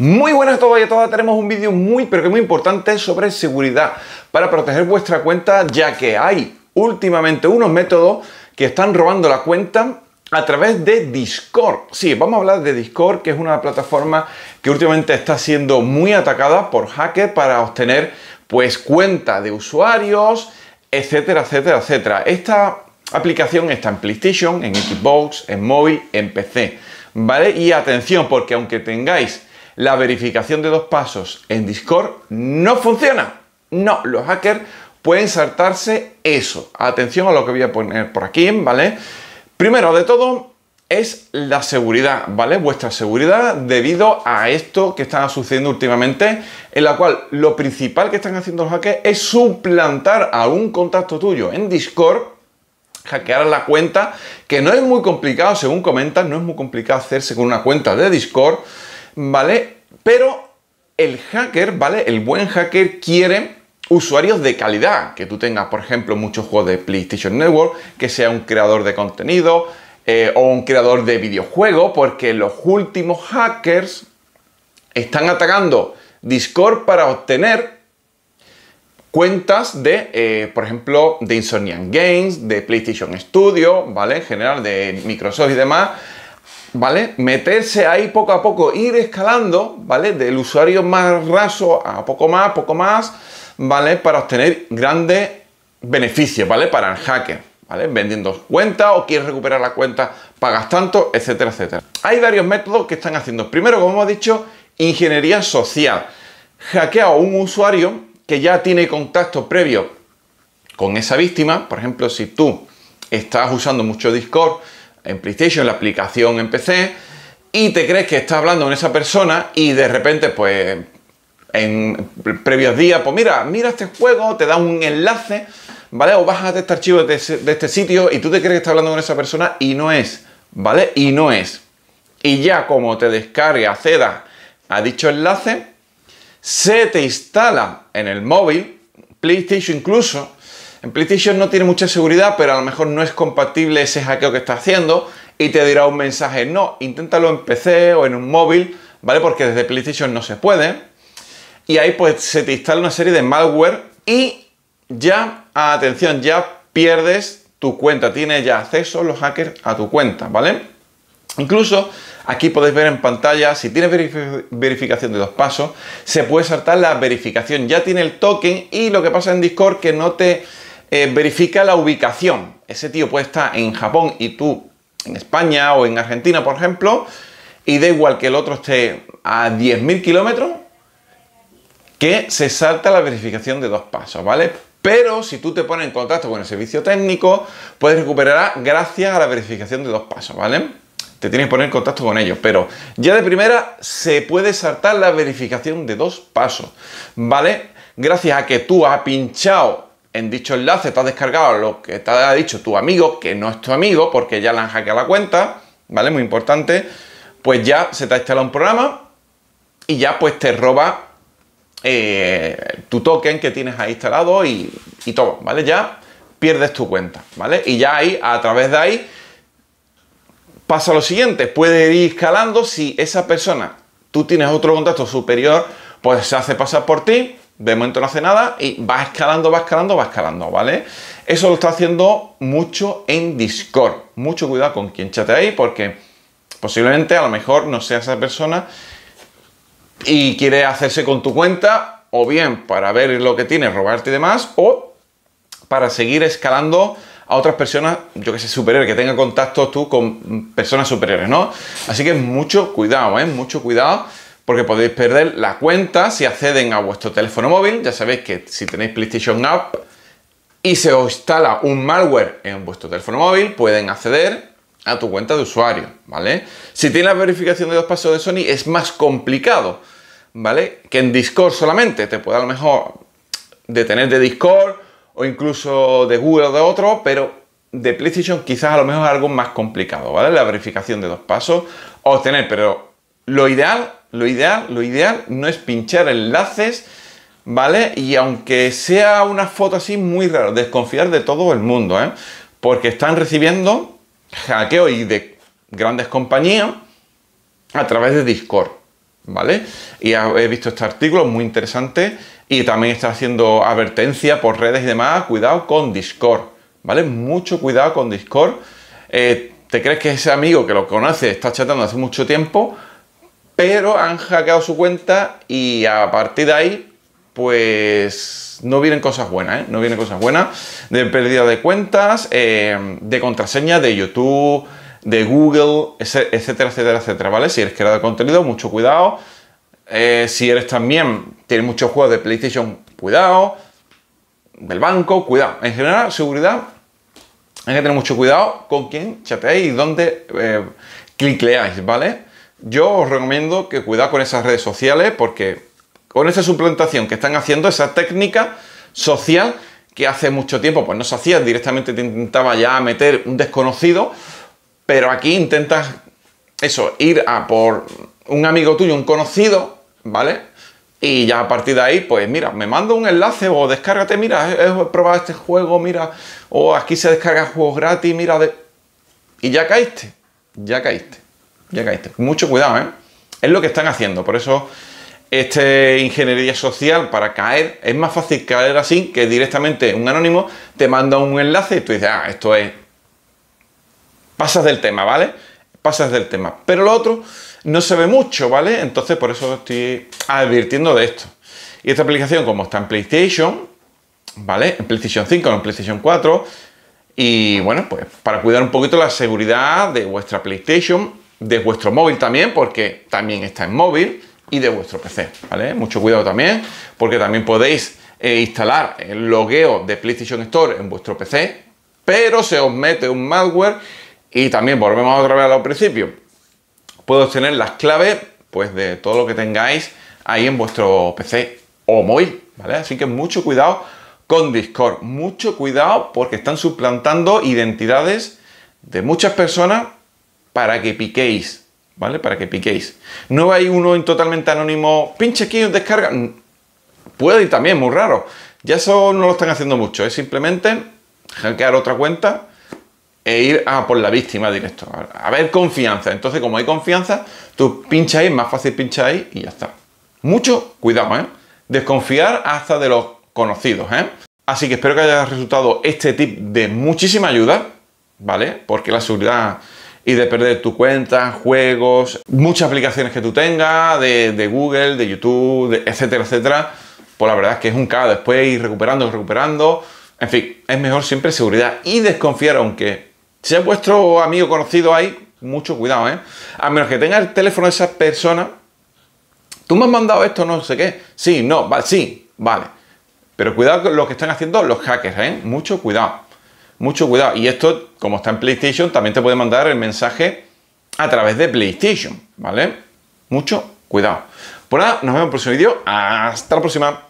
Muy buenas a todos y a todas, tenemos un vídeo muy pero que muy importante sobre seguridad para proteger vuestra cuenta ya que hay últimamente unos métodos que están robando la cuenta a través de Discord. Sí, vamos a hablar de Discord, que es una plataforma que últimamente está siendo muy atacada por hackers para obtener pues cuenta de usuarios, etcétera, etcétera, etcétera. Esta aplicación está en PlayStation, en Xbox, en móvil, en PC, ¿vale? Y atención, porque aunque tengáis la verificación de dos pasos en Discord no funciona. No, los hackers pueden saltarse eso. Atención a lo que voy a poner por aquí, ¿vale? Primero de todo es la seguridad, ¿vale? Vuestra seguridad debido a esto que está sucediendo últimamente, en la cual lo principal que están haciendo los hackers es suplantar a un contacto tuyo en Discord hackear la cuenta, que no es muy complicado, según comentan, no es muy complicado hacerse con una cuenta de Discord, ¿vale? Pero el hacker, ¿vale? El buen hacker quiere usuarios de calidad, que tú tengas, por ejemplo, muchos juegos de PlayStation Network, que sea un creador de contenido eh, o un creador de videojuegos, porque los últimos hackers están atacando Discord para obtener cuentas de, eh, por ejemplo, de Insomniac Games, de PlayStation Studio, ¿vale? En general, de Microsoft y demás, ¿vale? Meterse ahí poco a poco, ir escalando, ¿vale? Del usuario más raso a poco más, poco más, ¿vale? Para obtener grandes beneficios, ¿vale? Para el hacker, ¿vale? Vendiendo cuenta o quieres recuperar la cuenta, pagas tanto, etcétera, etcétera. Hay varios métodos que están haciendo. Primero, como hemos dicho, ingeniería social. Hackea a un usuario que ya tiene contacto previo con esa víctima. Por ejemplo, si tú estás usando mucho Discord, en PlayStation, la aplicación en PC, y te crees que estás hablando con esa persona y de repente, pues, en previos días, pues mira, mira este juego, te da un enlace, ¿vale? O de este archivo este, de, este sitio y tú te crees que estás hablando con esa persona y no es, ¿vale? Y no es. Y ya como te descarga, accedas a dicho enlace, se te instala en el móvil, PlayStation incluso, en PlayStation no tiene mucha seguridad, pero a lo mejor no es compatible ese hackeo que está haciendo y te dirá un mensaje, no, inténtalo en PC o en un móvil, ¿vale? Porque desde PlayStation no se puede. Y ahí pues se te instala una serie de malware y ya, atención, ya pierdes tu cuenta, tienes ya acceso los hackers a tu cuenta, ¿vale? Incluso aquí podéis ver en pantalla, si tienes verificación de dos pasos, se puede saltar la verificación. Ya tiene el token y lo que pasa en Discord que no te eh, verifica la ubicación. Ese tío puede estar en Japón y tú en España o en Argentina, por ejemplo, y da igual que el otro esté a 10.000 kilómetros, que se salta la verificación de dos pasos, ¿vale? Pero si tú te pones en contacto con el servicio técnico, puedes recuperar gracias a la verificación de dos pasos, ¿vale? Te tienes que poner en contacto con ellos, pero ya de primera se puede saltar la verificación de dos pasos, ¿vale? Gracias a que tú has pinchado en dicho enlace te has descargado lo que te ha dicho tu amigo, que no es tu amigo, porque ya le han hackeado la cuenta, ¿vale? Muy importante. Pues ya se te ha instalado un programa y ya pues te roba eh, tu token que tienes ahí instalado y, y, todo, ¿vale? Ya pierdes tu cuenta, ¿vale? Y ya ahí, a través de ahí, pasa lo siguiente, puede ir escalando si esa persona, tú tienes otro contacto superior, pues se hace pasar por ti de momento no hace nada y va escalando, va escalando, va escalando, ¿vale? Eso lo está haciendo mucho en Discord. Mucho cuidado con quien ahí porque posiblemente a lo mejor no sea esa persona y quiere hacerse con tu cuenta o bien para ver lo que tiene, robarte y demás, o para seguir escalando a otras personas, yo que sé, superiores, que tenga contacto tú con personas superiores, ¿no? Así que mucho cuidado, ¿eh? Mucho cuidado porque podéis perder la cuenta si acceden a vuestro teléfono móvil. Ya sabéis que si tenéis PlayStation App y se os instala un malware en vuestro teléfono móvil, pueden acceder a tu cuenta de usuario, ¿vale? Si tiene la verificación de dos pasos de Sony es más complicado, ¿vale? Que en Discord solamente, te puede a lo mejor detener de Discord o incluso de Google o de otro, pero de PlayStation quizás a lo mejor es algo más complicado, ¿vale? La verificación de dos pasos, obtener, pero lo ideal, lo ideal, lo ideal no es pinchar enlaces, ¿vale? Y aunque sea una foto así muy raro desconfiar de todo el mundo, ¿eh? Porque están recibiendo hackeo y de grandes compañías a través de Discord, ¿vale? Y he visto este artículo muy interesante y también está haciendo advertencia por redes y demás, cuidado con Discord, ¿vale? Mucho cuidado con Discord. Eh, ¿Te crees que ese amigo que lo conoce está chatando hace mucho tiempo? pero han hackeado su cuenta y a partir de ahí, pues no vienen cosas buenas, ¿eh? No vienen cosas buenas de pérdida de cuentas, eh, de contraseña de YouTube, de Google, etcétera, etcétera, etcétera, ¿vale? Si eres creador de contenido, mucho cuidado. Eh, si eres también, tienes muchos juegos de PlayStation, cuidado. Del banco, cuidado. En general, seguridad, hay que tener mucho cuidado con quién chateáis y dónde eh, clicleáis, ¿vale? yo os recomiendo que cuidad con esas redes sociales porque con esa suplantación que están haciendo, esa técnica social que hace mucho tiempo pues no se hacía, directamente te intentaba ya meter un desconocido, pero aquí intentas eso, ir a por un amigo tuyo, un conocido, ¿vale? Y ya a partir de ahí, pues mira, me mando un enlace o descárgate, mira, he, probado este juego, mira, o aquí se descarga juegos gratis, mira, y ya caíste, ya caíste ya caíste. Mucho cuidado, ¿eh? Es lo que están haciendo, por eso este ingeniería social para caer, es más fácil caer así que directamente un anónimo te manda un enlace y tú dices, ah, esto es... Pasas del tema, ¿vale? Pasas del tema. Pero lo otro no se ve mucho, ¿vale? Entonces por eso estoy advirtiendo de esto. Y esta aplicación, como está en PlayStation, ¿vale? En PlayStation 5, en PlayStation 4. Y bueno, pues para cuidar un poquito la seguridad de vuestra PlayStation, de vuestro móvil también, porque también está en móvil, y de vuestro PC, ¿vale? Mucho cuidado también, porque también podéis eh, instalar el logueo de PlayStation Store en vuestro PC, pero se os mete un malware y también volvemos otra vez al principio. Puedo tener las claves pues de todo lo que tengáis ahí en vuestro PC o móvil, ¿vale? Así que mucho cuidado con Discord, mucho cuidado porque están suplantando identidades de muchas personas para que piquéis, ¿vale? Para que piquéis. No hay uno en totalmente anónimo, pinche aquí, os descarga. Mm, puede ir también, muy raro. Ya eso no lo están haciendo mucho, es simplemente hackear otra cuenta e ir a por la víctima directo. A ver, confianza. Entonces, como hay confianza, tú pincháis, ahí, más fácil pincháis ahí y ya está. Mucho cuidado, ¿eh? Desconfiar hasta de los conocidos, ¿eh? Así que espero que haya resultado este tip de muchísima ayuda, ¿vale? Porque la seguridad y de perder tu cuenta, juegos, muchas aplicaciones que tú tengas, de, Google, de YouTube, etcétera, etcétera. Pues la verdad es que es un caos. Después ir recuperando, recuperando. En fin, es mejor siempre seguridad y desconfiar, aunque sea vuestro amigo conocido ahí, mucho cuidado, ¿eh? A menos que tenga el teléfono de esa persona. Tú me has mandado esto, no sé qué. Sí, no, sí, vale. Pero cuidado con lo que están haciendo los hackers, ¿eh? Mucho cuidado mucho cuidado. Y esto, como está en PlayStation, también te puede mandar el mensaje a través de PlayStation, ¿vale? Mucho cuidado. Por nada, nos vemos en el próximo vídeo. Hasta la próxima.